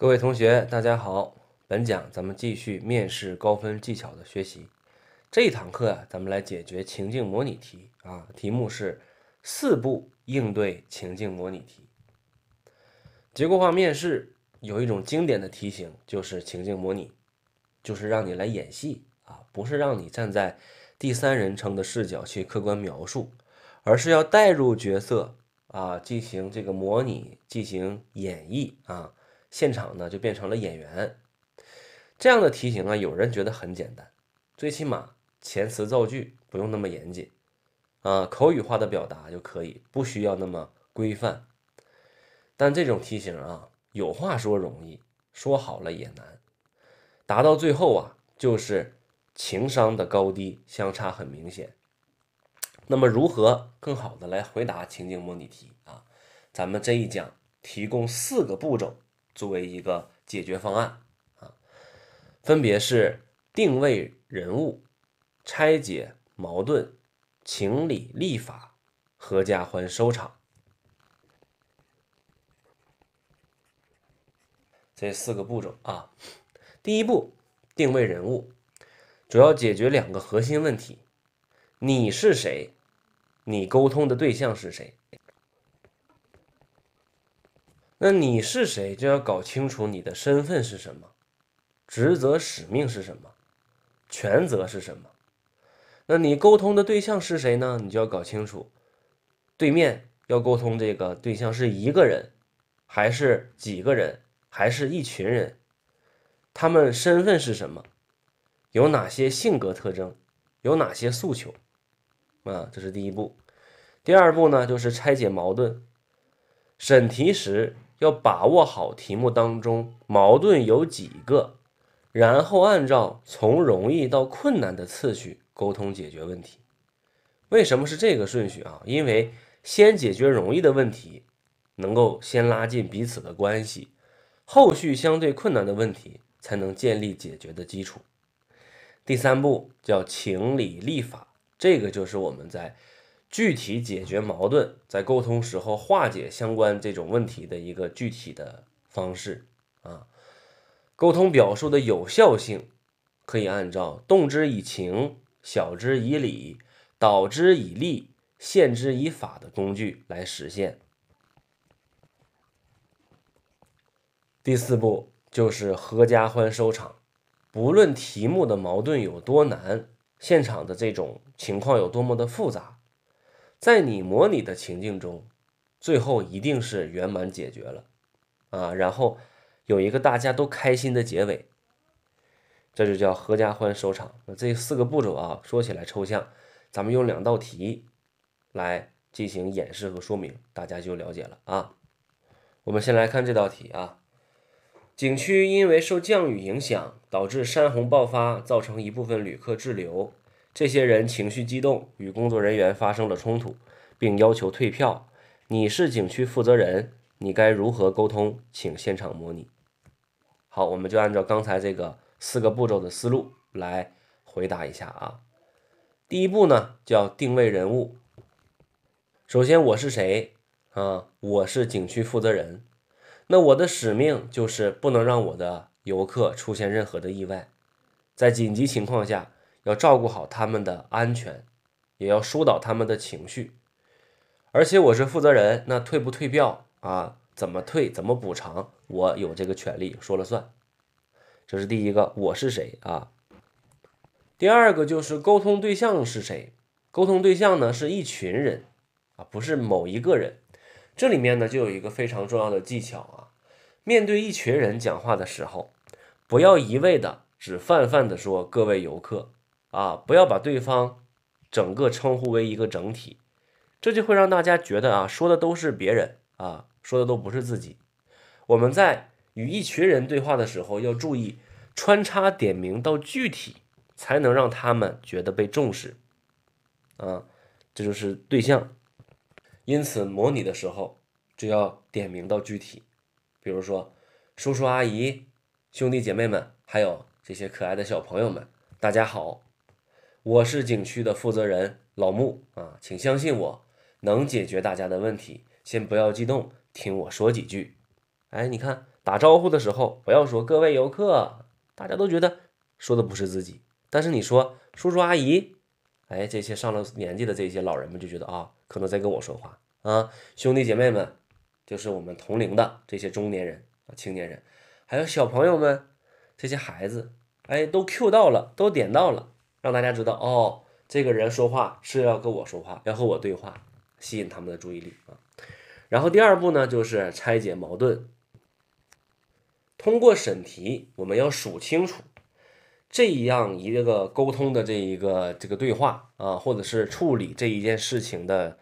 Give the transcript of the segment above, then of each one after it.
各位同学，大家好。本讲咱们继续面试高分技巧的学习。这堂课啊，咱们来解决情境模拟题啊。题目是四步应对情境模拟题。结构化面试有一种经典的题型，就是情境模拟，就是让你来演戏啊，不是让你站在第三人称的视角去客观描述，而是要带入角色啊，进行这个模拟，进行演绎啊。现场呢就变成了演员。这样的题型啊，有人觉得很简单，最起码前词造句不用那么严谨啊，口语化的表达就可以，不需要那么规范。但这种题型啊，有话说容易，说好了也难。答到最后啊，就是情商的高低相差很明显。那么如何更好的来回答情景模拟题啊？咱们这一讲提供四个步骤。作为一个解决方案啊，分别是定位人物、拆解矛盾、情理立法、合家欢收场，这四个步骤啊。第一步定位人物，主要解决两个核心问题：你是谁，你沟通的对象是谁。那你是谁？就要搞清楚你的身份是什么，职责使命是什么，权责是什么。那你沟通的对象是谁呢？你就要搞清楚，对面要沟通这个对象是一个人，还是几个人，还是一群人？他们身份是什么？有哪些性格特征？有哪些诉求？啊，这是第一步。第二步呢，就是拆解矛盾。审题时。要把握好题目当中矛盾有几个，然后按照从容易到困难的次序沟通解决问题。为什么是这个顺序啊？因为先解决容易的问题，能够先拉近彼此的关系，后续相对困难的问题才能建立解决的基础。第三步叫情理立法，这个就是我们在。具体解决矛盾，在沟通时候化解相关这种问题的一个具体的方式啊，沟通表述的有效性可以按照动之以情、晓之以理、导之以利、限之以法的工具来实现。第四步就是合家欢收场，不论题目的矛盾有多难，现场的这种情况有多么的复杂。在你模拟的情境中，最后一定是圆满解决了，啊，然后有一个大家都开心的结尾，这就叫合家欢收场。那这四个步骤啊，说起来抽象，咱们用两道题来进行演示和说明，大家就了解了啊。我们先来看这道题啊，景区因为受降雨影响，导致山洪爆发，造成一部分旅客滞留。这些人情绪激动，与工作人员发生了冲突，并要求退票。你是景区负责人，你该如何沟通？请现场模拟。好，我们就按照刚才这个四个步骤的思路来回答一下啊。第一步呢，叫定位人物。首先，我是谁啊？我是景区负责人。那我的使命就是不能让我的游客出现任何的意外，在紧急情况下。要照顾好他们的安全，也要疏导他们的情绪。而且我是负责人，那退不退票啊？怎么退？怎么补偿？我有这个权利，说了算。这是第一个，我是谁啊？第二个就是沟通对象是谁？沟通对象呢是一群人啊，不是某一个人。这里面呢就有一个非常重要的技巧啊，面对一群人讲话的时候，不要一味的只泛泛的说“各位游客”。啊，不要把对方整个称呼为一个整体，这就会让大家觉得啊，说的都是别人啊，说的都不是自己。我们在与一群人对话的时候，要注意穿插点名到具体，才能让他们觉得被重视。啊，这就是对象。因此，模拟的时候就要点名到具体，比如说叔叔阿姨、兄弟姐妹们，还有这些可爱的小朋友们，大家好。我是景区的负责人老穆啊，请相信我能解决大家的问题。先不要激动，听我说几句。哎，你看打招呼的时候不要说“各位游客”，大家都觉得说的不是自己。但是你说“叔叔阿姨”，哎，这些上了年纪的这些老人们就觉得啊，可能在跟我说话啊。兄弟姐妹们，就是我们同龄的这些中年人、青年人，还有小朋友们，这些孩子，哎，都 Q 到了，都点到了。让大家知道哦，这个人说话是要跟我说话，要和我对话，吸引他们的注意力啊。然后第二步呢，就是拆解矛盾。通过审题，我们要数清楚这样一个沟通的这一个这个对话啊，或者是处理这一件事情的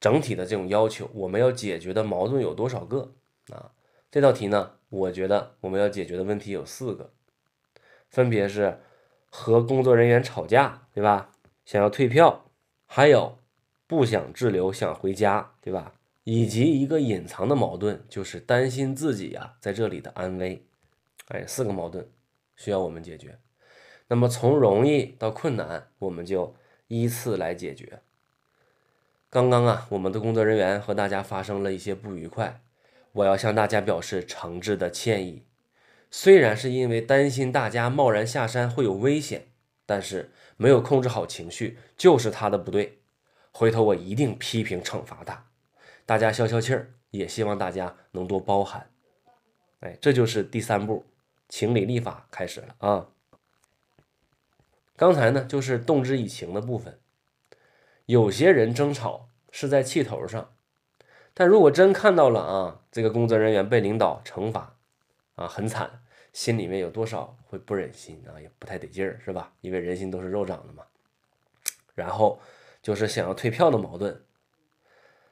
整体的这种要求，我们要解决的矛盾有多少个啊？这道题呢，我觉得我们要解决的问题有四个，分别是。和工作人员吵架，对吧？想要退票，还有不想滞留，想回家，对吧？以及一个隐藏的矛盾，就是担心自己啊在这里的安危。哎，四个矛盾需要我们解决。那么从容易到困难，我们就依次来解决。刚刚啊，我们的工作人员和大家发生了一些不愉快，我要向大家表示诚挚的歉意。虽然是因为担心大家贸然下山会有危险，但是没有控制好情绪，就是他的不对。回头我一定批评惩罚他。大家消消气儿，也希望大家能多包涵。哎，这就是第三步，情理立法开始了啊。刚才呢，就是动之以情的部分。有些人争吵是在气头上，但如果真看到了啊，这个工作人员被领导惩罚。啊，很惨，心里面有多少会不忍心啊，也不太得劲儿，是吧？因为人心都是肉长的嘛。然后就是想要退票的矛盾，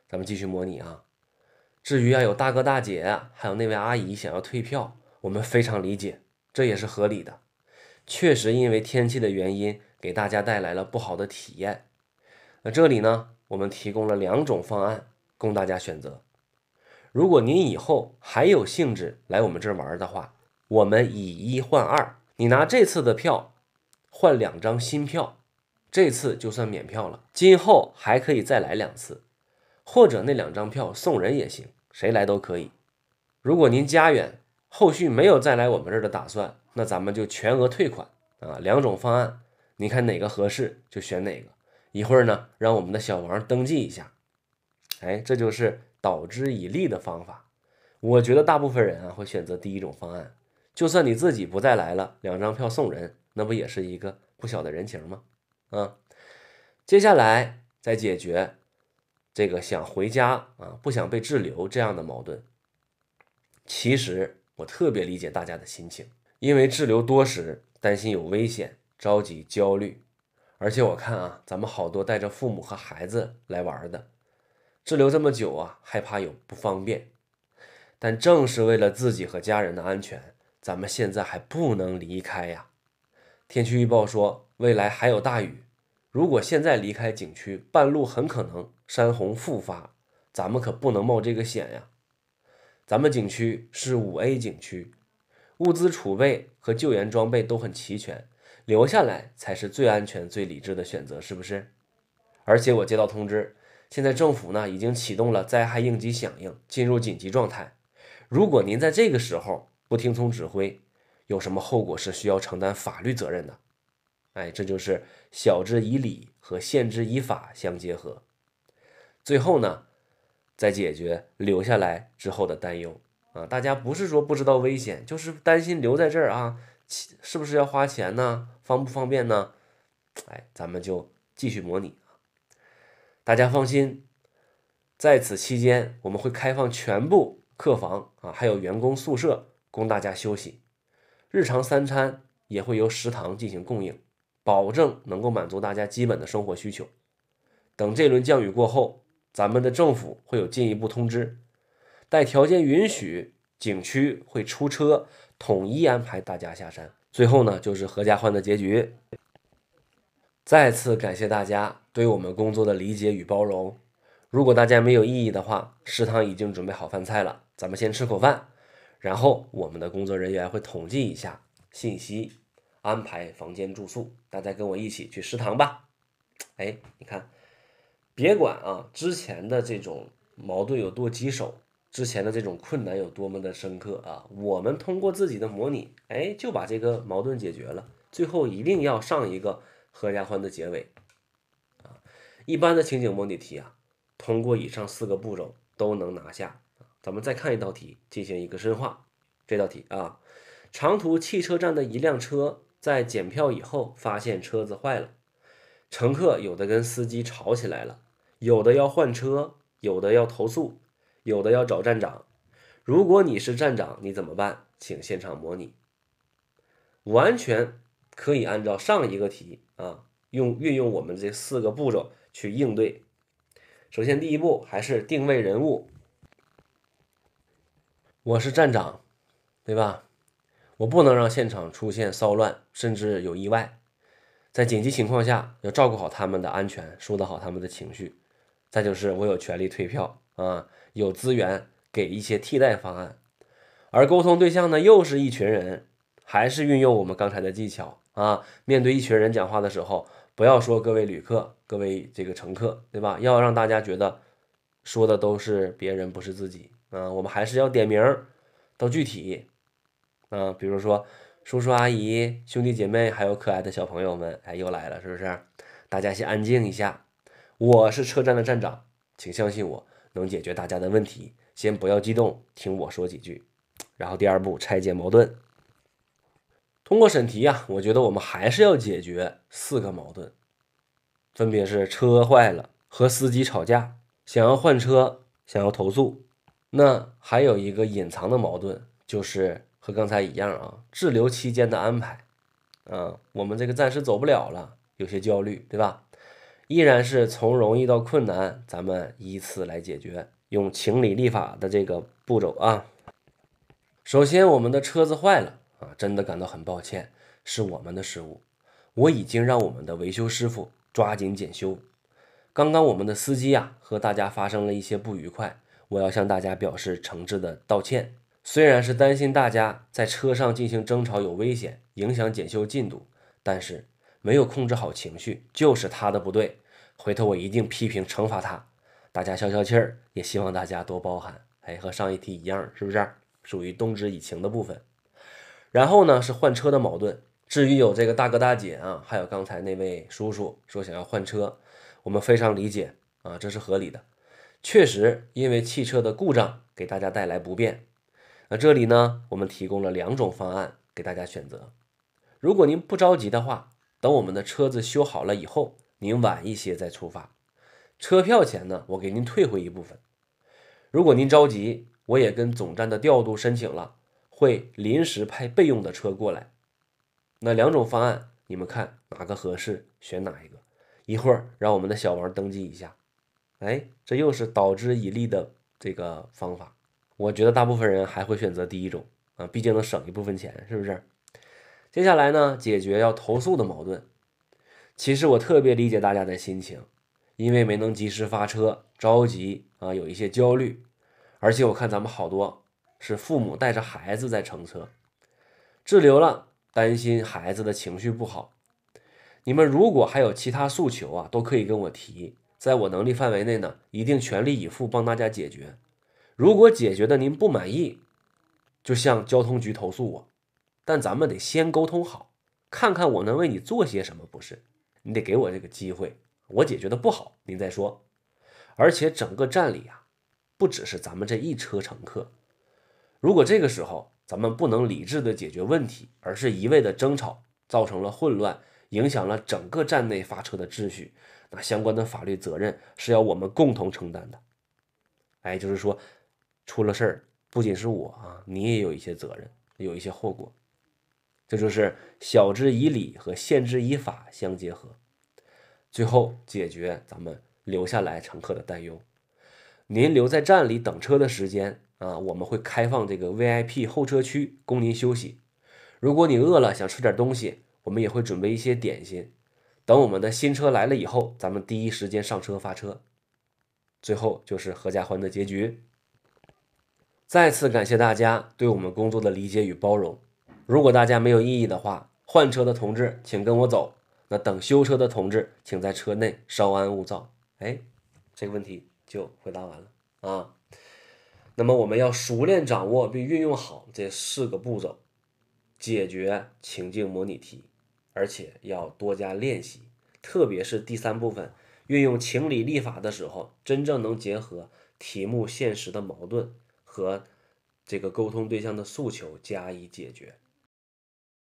咱们继续模拟啊。至于啊，有大哥大姐，还有那位阿姨想要退票，我们非常理解，这也是合理的。确实因为天气的原因，给大家带来了不好的体验。那这里呢，我们提供了两种方案供大家选择。如果您以后还有兴致来我们这玩的话，我们以一换二，你拿这次的票换两张新票，这次就算免票了。今后还可以再来两次，或者那两张票送人也行，谁来都可以。如果您家远，后续没有再来我们这儿的打算，那咱们就全额退款啊。两种方案，你看哪个合适就选哪个。一会儿呢，让我们的小王登记一下。哎，这就是。导之以利的方法，我觉得大部分人啊会选择第一种方案。就算你自己不再来了，两张票送人，那不也是一个不小的人情吗？啊，接下来再解决这个想回家啊不想被滞留这样的矛盾。其实我特别理解大家的心情，因为滞留多时，担心有危险，着急焦虑。而且我看啊，咱们好多带着父母和孩子来玩的。滞留这么久啊，害怕有不方便，但正是为了自己和家人的安全，咱们现在还不能离开呀。天气预报说未来还有大雨，如果现在离开景区，半路很可能山洪复发，咱们可不能冒这个险呀。咱们景区是五 A 景区，物资储备和救援装备都很齐全，留下来才是最安全、最理智的选择，是不是？而且我接到通知。现在政府呢已经启动了灾害应急响应，进入紧急状态。如果您在这个时候不听从指挥，有什么后果是需要承担法律责任的？哎，这就是晓之以理和限之以法相结合。最后呢，再解决留下来之后的担忧啊，大家不是说不知道危险，就是担心留在这儿啊，是不是要花钱呢？方不方便呢？哎，咱们就继续模拟。大家放心，在此期间，我们会开放全部客房啊，还有员工宿舍，供大家休息。日常三餐也会由食堂进行供应，保证能够满足大家基本的生活需求。等这轮降雨过后，咱们的政府会有进一步通知。待条件允许，景区会出车统一安排大家下山。最后呢，就是合家欢的结局。再次感谢大家对我们工作的理解与包容。如果大家没有异议的话，食堂已经准备好饭菜了，咱们先吃口饭，然后我们的工作人员会统计一下信息，安排房间住宿。大家跟我一起去食堂吧。哎，你看，别管啊，之前的这种矛盾有多棘手，之前的这种困难有多么的深刻啊，我们通过自己的模拟，哎，就把这个矛盾解决了。最后一定要上一个。合家欢的结尾，啊，一般的情景模拟题啊，通过以上四个步骤都能拿下。咱们再看一道题，进行一个深化。这道题啊，长途汽车站的一辆车在检票以后发现车子坏了，乘客有的跟司机吵起来了，有的要换车，有的要投诉，有的要找站长。如果你是站长，你怎么办？请现场模拟。完全。可以按照上一个题啊，用运用我们这四个步骤去应对。首先，第一步还是定位人物，我是站长，对吧？我不能让现场出现骚乱，甚至有意外。在紧急情况下，要照顾好他们的安全，疏导好他们的情绪。再就是，我有权利退票啊，有资源给一些替代方案。而沟通对象呢，又是一群人，还是运用我们刚才的技巧。啊，面对一群人讲话的时候，不要说各位旅客、各位这个乘客，对吧？要让大家觉得说的都是别人，不是自己啊。我们还是要点名，到具体啊，比如说叔叔阿姨、兄弟姐妹，还有可爱的小朋友们，哎，又来了，是不是？大家先安静一下。我是车站的站长，请相信我能解决大家的问题。先不要激动，听我说几句。然后第二步，拆解矛盾。通过审题啊，我觉得我们还是要解决四个矛盾，分别是车坏了和司机吵架，想要换车，想要投诉。那还有一个隐藏的矛盾，就是和刚才一样啊，滞留期间的安排。啊，我们这个暂时走不了了，有些焦虑，对吧？依然是从容易到困难，咱们依次来解决，用情理立法的这个步骤啊。首先，我们的车子坏了。啊，真的感到很抱歉，是我们的失误。我已经让我们的维修师傅抓紧检修。刚刚我们的司机啊和大家发生了一些不愉快，我要向大家表示诚挚的道歉。虽然是担心大家在车上进行争吵有危险，影响检修进度，但是没有控制好情绪就是他的不对。回头我一定批评惩罚他。大家消消气儿，也希望大家多包涵。哎，和上一题一样，是不是属于动之以情的部分？然后呢是换车的矛盾。至于有这个大哥大姐啊，还有刚才那位叔叔说想要换车，我们非常理解啊，这是合理的。确实因为汽车的故障给大家带来不便。那这里呢，我们提供了两种方案给大家选择。如果您不着急的话，等我们的车子修好了以后，您晚一些再出发。车票钱呢，我给您退回一部分。如果您着急，我也跟总站的调度申请了。会临时派备用的车过来，那两种方案你们看哪个合适，选哪一个。一会儿让我们的小王登记一下。哎，这又是导之以利的这个方法，我觉得大部分人还会选择第一种啊，毕竟能省一部分钱，是不是？接下来呢，解决要投诉的矛盾。其实我特别理解大家的心情，因为没能及时发车，着急啊，有一些焦虑，而且我看咱们好多。是父母带着孩子在乘车，滞留了，担心孩子的情绪不好。你们如果还有其他诉求啊，都可以跟我提，在我能力范围内呢，一定全力以赴帮大家解决。如果解决的您不满意，就向交通局投诉我。但咱们得先沟通好，看看我能为你做些什么，不是？你得给我这个机会，我解决的不好，您再说。而且整个站里啊，不只是咱们这一车乘客。如果这个时候咱们不能理智的解决问题，而是一味的争吵，造成了混乱，影响了整个站内发车的秩序，那相关的法律责任是要我们共同承担的。哎，就是说，出了事儿，不仅是我啊，你也有一些责任，有一些后果。这就是晓之以理和限之以法相结合，最后解决咱们留下来乘客的担忧。您留在站里等车的时间。啊，我们会开放这个 VIP 候车区供您休息。如果你饿了想吃点东西，我们也会准备一些点心。等我们的新车来了以后，咱们第一时间上车发车。最后就是合家欢的结局。再次感谢大家对我们工作的理解与包容。如果大家没有异议的话，换车的同志请跟我走。那等修车的同志请在车内稍安勿躁。哎，这个问题就回答完了啊。那么，我们要熟练掌握并运用好这四个步骤，解决情境模拟题，而且要多加练习，特别是第三部分运用情理立法的时候，真正能结合题目现实的矛盾和这个沟通对象的诉求加以解决。